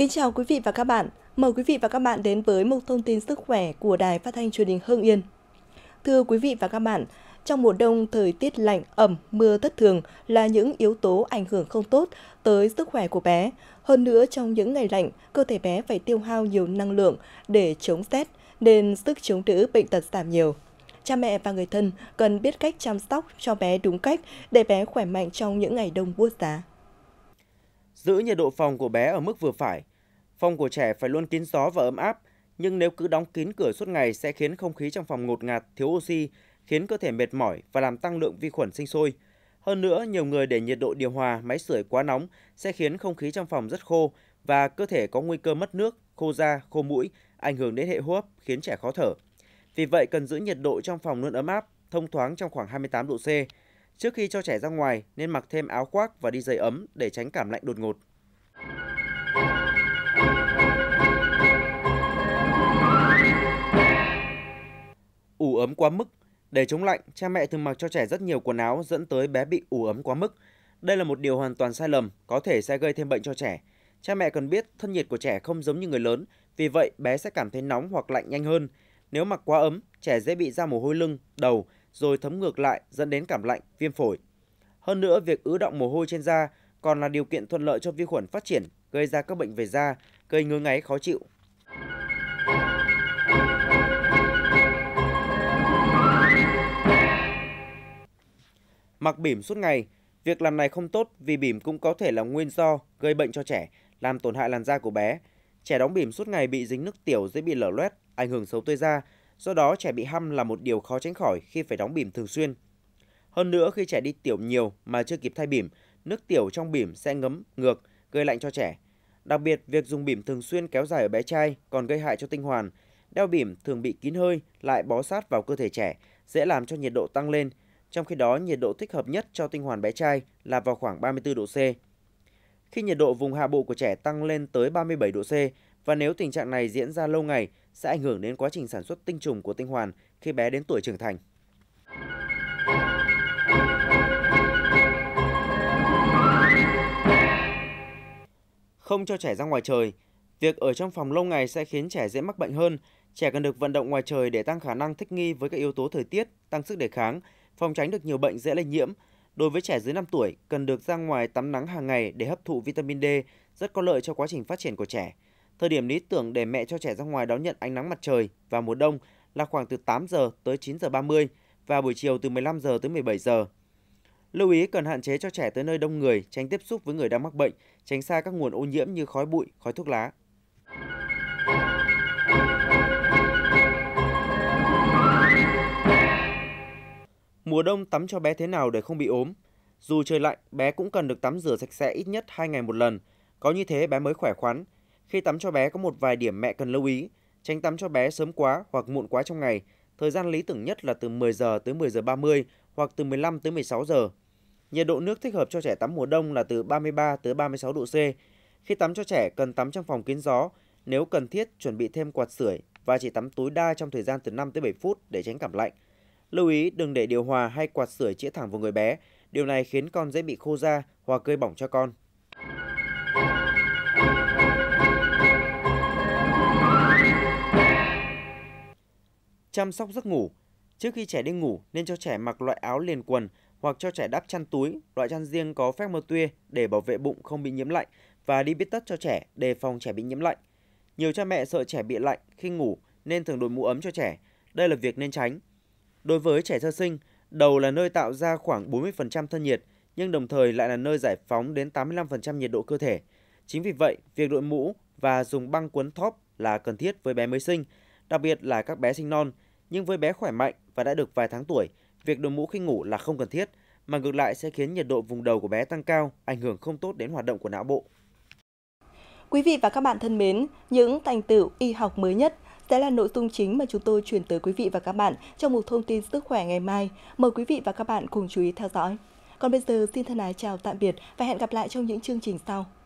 Kính chào quý vị và các bạn. Mời quý vị và các bạn đến với mục thông tin sức khỏe của Đài Phát thanh Truyền hình Hưng Yên. Thưa quý vị và các bạn, trong mùa đông thời tiết lạnh, ẩm, mưa thất thường là những yếu tố ảnh hưởng không tốt tới sức khỏe của bé. Hơn nữa trong những ngày lạnh, cơ thể bé phải tiêu hao nhiều năng lượng để chống rét nên sức chống đỡ bệnh tật giảm nhiều. Cha mẹ và người thân cần biết cách chăm sóc cho bé đúng cách để bé khỏe mạnh trong những ngày đông buốt giá. Giữ nhiệt độ phòng của bé ở mức vừa phải Phòng của trẻ phải luôn kín gió và ấm áp, nhưng nếu cứ đóng kín cửa suốt ngày sẽ khiến không khí trong phòng ngột ngạt, thiếu oxy, khiến cơ thể mệt mỏi và làm tăng lượng vi khuẩn sinh sôi. Hơn nữa, nhiều người để nhiệt độ điều hòa, máy sưởi quá nóng sẽ khiến không khí trong phòng rất khô và cơ thể có nguy cơ mất nước, khô da, khô mũi, ảnh hưởng đến hệ hô hấp khiến trẻ khó thở. Vì vậy cần giữ nhiệt độ trong phòng luôn ấm áp, thông thoáng trong khoảng 28 độ C. Trước khi cho trẻ ra ngoài nên mặc thêm áo khoác và đi giày ấm để tránh cảm lạnh đột ngột. ấm quá mức. Để chống lạnh, cha mẹ thường mặc cho trẻ rất nhiều quần áo dẫn tới bé bị ủ ấm quá mức. Đây là một điều hoàn toàn sai lầm, có thể sẽ gây thêm bệnh cho trẻ. Cha mẹ cần biết thân nhiệt của trẻ không giống như người lớn, vì vậy bé sẽ cảm thấy nóng hoặc lạnh nhanh hơn. Nếu mặc quá ấm, trẻ dễ bị ra mồ hôi lưng, đầu, rồi thấm ngược lại dẫn đến cảm lạnh, viêm phổi. Hơn nữa, việc ứ động mồ hôi trên da còn là điều kiện thuận lợi cho vi khuẩn phát triển, gây ra các bệnh về da, gây ngứa ngáy khó chịu. mặc bỉm suốt ngày. Việc làm này không tốt vì bỉm cũng có thể là nguyên do gây bệnh cho trẻ, làm tổn hại làn da của bé. Trẻ đóng bỉm suốt ngày bị dính nước tiểu dễ bị lở loét, ảnh hưởng xấu tới da, do đó trẻ bị hăm là một điều khó tránh khỏi khi phải đóng bỉm thường xuyên. Hơn nữa khi trẻ đi tiểu nhiều mà chưa kịp thay bỉm, nước tiểu trong bỉm sẽ ngấm ngược, gây lạnh cho trẻ. Đặc biệt, việc dùng bỉm thường xuyên kéo dài ở bé trai còn gây hại cho tinh hoàn. Đeo bỉm thường bị kín hơi, lại bó sát vào cơ thể trẻ, dễ làm cho nhiệt độ tăng lên, trong khi đó, nhiệt độ thích hợp nhất cho tinh hoàn bé trai là vào khoảng 34 độ C. Khi nhiệt độ vùng hạ bộ của trẻ tăng lên tới 37 độ C và nếu tình trạng này diễn ra lâu ngày sẽ ảnh hưởng đến quá trình sản xuất tinh trùng của tinh hoàn khi bé đến tuổi trưởng thành. Không cho trẻ ra ngoài trời, việc ở trong phòng lâu ngày sẽ khiến trẻ dễ mắc bệnh hơn. Trẻ cần được vận động ngoài trời để tăng khả năng thích nghi với các yếu tố thời tiết, tăng sức đề kháng phòng tránh được nhiều bệnh dễ lây nhiễm. Đối với trẻ dưới 5 tuổi, cần được ra ngoài tắm nắng hàng ngày để hấp thụ vitamin D, rất có lợi cho quá trình phát triển của trẻ. Thời điểm lý tưởng để mẹ cho trẻ ra ngoài đón nhận ánh nắng mặt trời vào mùa đông là khoảng từ 8 giờ tới 9 giờ 30 và buổi chiều từ 15 giờ tới 17 giờ. Lưu ý cần hạn chế cho trẻ tới nơi đông người, tránh tiếp xúc với người đang mắc bệnh, tránh xa các nguồn ô nhiễm như khói bụi, khói thuốc lá, Mùa đông tắm cho bé thế nào để không bị ốm? Dù trời lạnh, bé cũng cần được tắm rửa sạch sẽ ít nhất 2 ngày một lần. Có như thế bé mới khỏe khoắn. Khi tắm cho bé có một vài điểm mẹ cần lưu ý. Tránh tắm cho bé sớm quá hoặc muộn quá trong ngày. Thời gian lý tưởng nhất là từ 10 giờ tới 10 giờ 30 hoặc từ 15 tới 16 giờ. Nhiệt độ nước thích hợp cho trẻ tắm mùa đông là từ 33 tới 36 độ C. Khi tắm cho trẻ cần tắm trong phòng kín gió, nếu cần thiết chuẩn bị thêm quạt sưởi và chỉ tắm tối đa trong thời gian từ 5 tới 7 phút để tránh cảm lạnh. Lưu ý đừng để điều hòa hay quạt sưởi chĩa thẳng vào người bé, điều này khiến con dễ bị khô da hoặc gây bỏng cho con. Chăm sóc giấc ngủ Trước khi trẻ đi ngủ nên cho trẻ mặc loại áo liền quần hoặc cho trẻ đắp chăn túi, loại chăn riêng có phép mơ tuya để bảo vệ bụng không bị nhiễm lạnh và đi biết tất cho trẻ đề phòng trẻ bị nhiễm lạnh. Nhiều cha mẹ sợ trẻ bị lạnh khi ngủ nên thường đội mũ ấm cho trẻ. Đây là việc nên tránh Đối với trẻ sơ sinh, đầu là nơi tạo ra khoảng 40% thân nhiệt, nhưng đồng thời lại là nơi giải phóng đến 85% nhiệt độ cơ thể. Chính vì vậy, việc đội mũ và dùng băng quấn thóp là cần thiết với bé mới sinh, đặc biệt là các bé sinh non. Nhưng với bé khỏe mạnh và đã được vài tháng tuổi, việc đội mũ khi ngủ là không cần thiết, mà ngược lại sẽ khiến nhiệt độ vùng đầu của bé tăng cao, ảnh hưởng không tốt đến hoạt động của não bộ. Quý vị và các bạn thân mến, những thành tựu y học mới nhất sẽ là nội dung chính mà chúng tôi chuyển tới quý vị và các bạn trong một thông tin sức khỏe ngày mai. Mời quý vị và các bạn cùng chú ý theo dõi. Còn bây giờ xin thân ái chào tạm biệt và hẹn gặp lại trong những chương trình sau.